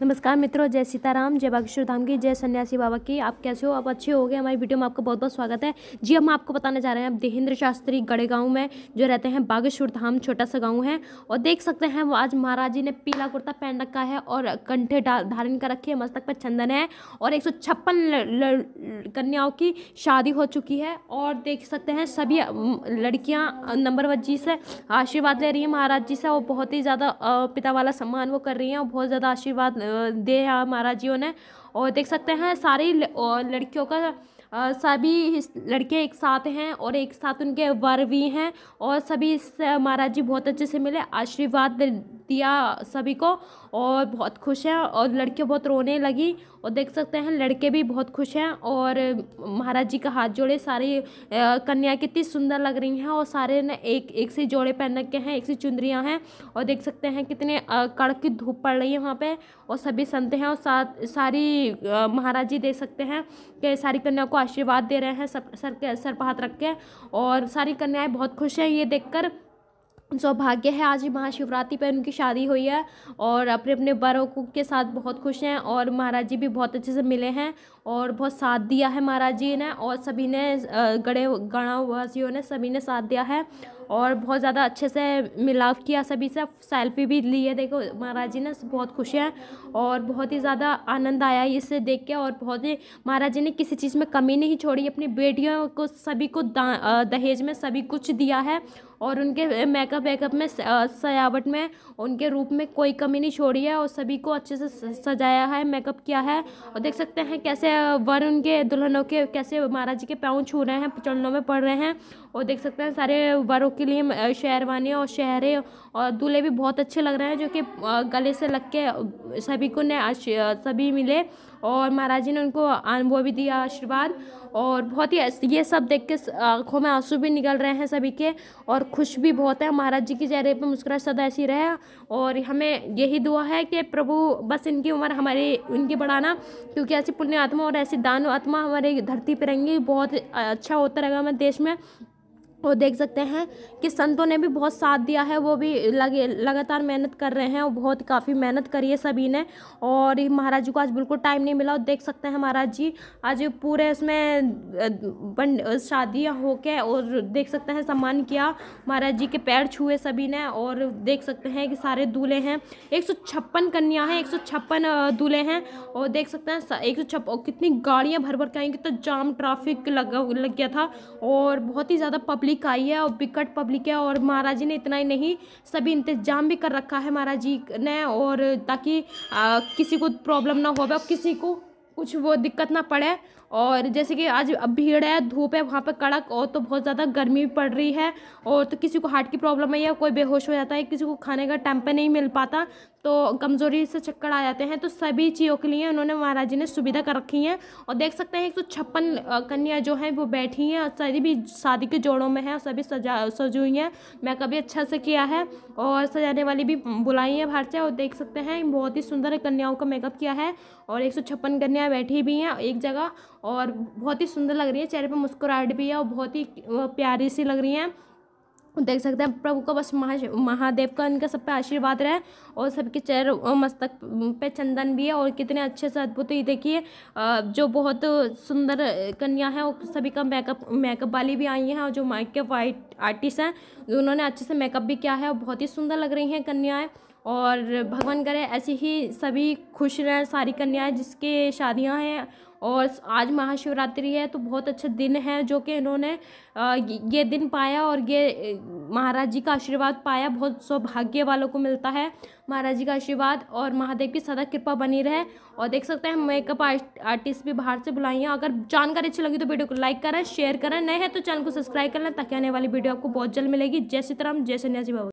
नमस्कार मित्रों जय सीताराम जय बागेश्वर धाम की जय सन्यासी बाबा की आप कैसे हो आप अच्छे हो गए हमारी वीडियो में आपका बहुत बहुत स्वागत है जी हम आपको बताने जा रहे हैं देहेंद्र शास्त्री गढ़े गाँव में जो रहते हैं बागेश्वर धाम छोटा सा गाँव है और देख सकते हैं आज महाराज जी ने पीला कुर्ता पहन रखा है और कंठे धारण कर रखी है मस्तक पर चंदन है और एक कन्याओं की शादी हो चुकी है और देख सकते हैं सभी लड़कियाँ नंबर वन जी से आशीर्वाद ले रही हैं महाराज जी से और बहुत ही ज़्यादा पिता वाला सम्मान वो कर रही हैं और बहुत ज़्यादा आशीर्वाद दे हमारा जियो ने और देख सकते हैं सारी लड़कियों का सभी लड़के एक साथ हैं और एक साथ उनके वर भी हैं और सभी महाराज जी बहुत अच्छे से मिले आशीर्वाद दिया सभी को और बहुत खुश हैं और लड़कियाँ बहुत रोने लगी और देख सकते हैं लड़के भी बहुत खुश हैं और महाराज जी का हाथ जोड़े सारी कन्या कितनी सुंदर लग रही हैं और सारे ने एक एक से जोड़े पहन रखे हैं एक से चुंदरियाँ हैं और देख सकते हैं कितने कड़क की धूप पड़ रही है वहाँ पर और सभी संत हैं और साथ सारी महाराज जी देख सकते हैं कि सारी कन्याओं को आशीर्वाद दे रहे हैं सर सर के सर पर हाथ रख के और सारी कन्याएँ बहुत खुश हैं ये देखकर सौभाग्य है आज महाशिवरात्रि पर उनकी शादी हुई है और अपने अपने बरों को के साथ बहुत खुश हैं और महाराज जी भी बहुत अच्छे से मिले हैं और बहुत साथ दिया है महाराज जी ने और सभी ने गणे गणावासियों ने सभी ने साथ दिया है और बहुत ज़्यादा अच्छे से मिलाव किया सभी से सेल्फी भी ली है देखो महाराज जी ने बहुत खुश हैं और बहुत ही ज़्यादा आनंद आया इसे देख के और बहुत ही महाराज जी ने किसी चीज़ में कमी नहीं छोड़ी अपनी बेटियों को सभी को दहेज में सभी कुछ दिया है और उनके मेकअप वेकअप में सजावट में उनके रूप में कोई कमी नहीं छोड़ी है और सभी को अच्छे से सजाया है मेकअप किया है और देख सकते हैं कैसे वर उनके दुल्हनों के कैसे महाराज जी के पाँव छू रहे हैं चरणों में पड़ रहे हैं और देख सकते हैं सारे वरों के लिए शेरवानी और शहरे और दूल्हे भी बहुत अच्छे लग रहे हैं जो कि गले से लग के सभी को ने सभी मिले और महाराज जी ने उनको अनुभव भी दिया आशीर्वाद और बहुत ही ये सब देख के आँखों में आंसू भी निकल रहे हैं सभी के और खुश भी बहुत है महाराज जी के चेहरे पर मुस्कुराहट सदा ऐसी रहे और हमें यही दुआ है कि प्रभु बस इनकी उम्र हमारी इनकी बढ़ाना क्योंकि ऐसी पुण्य आत्मा और ऐसी दान आत्मा हमारी धरती पर रहेंगी बहुत अच्छा होता रहेगा हमारे देश में और देख सकते हैं कि संतों ने भी बहुत साथ दिया है वो भी लगे लगातार मेहनत कर रहे हैं और बहुत काफ़ी मेहनत करी है सभी ने और महाराज जी को आज बिल्कुल टाइम नहीं मिला और देख सकते हैं महाराज जी आज पूरे उसमें बन शादियाँ होके और देख सकते हैं सम्मान किया महाराज जी के पैर छुए सभी ने और देख सकते हैं कि सारे दूल्हे हैं एक कन्या हैं एक दूल्हे हैं और देख सकते हैं एक कितनी गाड़ियाँ भर भर के आई कितना जाम ट्राफिक लगा लग गया था और बहुत ही ज़्यादा पब्लिक पब्लिक आई है और बिकट पब्लिक है और महाराज जी ने इतना ही नहीं सभी इंतजाम भी कर रखा है महाराज जी ने और ताकि आ, किसी को प्रॉब्लम ना हो और किसी को कुछ वो दिक्कत ना पड़े और जैसे कि आज अब भीड़ है धूप है वहाँ पर कड़क और तो बहुत ज़्यादा गर्मी भी पड़ रही है और तो किसी को हार्ट की प्रॉब्लम है या कोई बेहोश हो जाता है किसी को खाने का टाइम पर नहीं मिल पाता तो कमज़ोरी से चक्कर आ जाते हैं तो सभी चीज़ों के लिए उन्होंने महाराज जी ने सुविधा कर रखी है और देख सकते हैं एक सौ छप्पन कन्या जो है वो बैठी हैं और सभी भी शादी के जोड़ों में हैं और सभी सजा सजी हुई हैं मैं भी अच्छा से किया है और सजाने वाली भी बुलाई है बाहर से और देख सकते हैं बहुत ही सुंदर कन्याओं का मेकअप किया है और एक सौ छप्पन बैठी भी हैं एक जगह और बहुत ही सुंदर लग रही है चेहरे पर मुस्कुराहट भी है और बहुत ही प्यारी सी लग रही हैं देख सकते हैं प्रभु का बस महा महादेव का इनका सब पे आशीर्वाद रहे और सबके चेहरे और मस्तक पे चंदन भी है और कितने अच्छे से अद्भुत ही देखिए जो बहुत सुंदर कन्या है और सभी का मेकअप मेकअप वाली भी आई हैं और जो मेकअप वाइट आर्टिस्ट हैं उन्होंने अच्छे से मेकअप भी किया है और बहुत ही सुंदर लग रही हैं कन्याएँ और भगवान करें ऐसी ही सभी खुश रहें सारी कन्याएँ जिसके शादियाँ हैं और आज महाशिवरात्रि है तो बहुत अच्छा दिन है जो कि इन्होंने ये दिन पाया और ये महाराज जी का आशीर्वाद पाया बहुत सौभाग्य वालों को मिलता है महाराज जी का आशीर्वाद और महादेव की सदा कृपा बनी रहे और देख सकते हैं मेकअप आर्टिस्ट भी बाहर से बुलाई हैं अगर जानकारी अच्छी लगी तो वीडियो को लाइक करें शेयर करें नए हैं तो चैनल को सब्सक्राइब कर लें ताकि आने वाली वीडियो आपको बहुत जल्द मिलेगी जय सीताराम जय सन्यासी भाव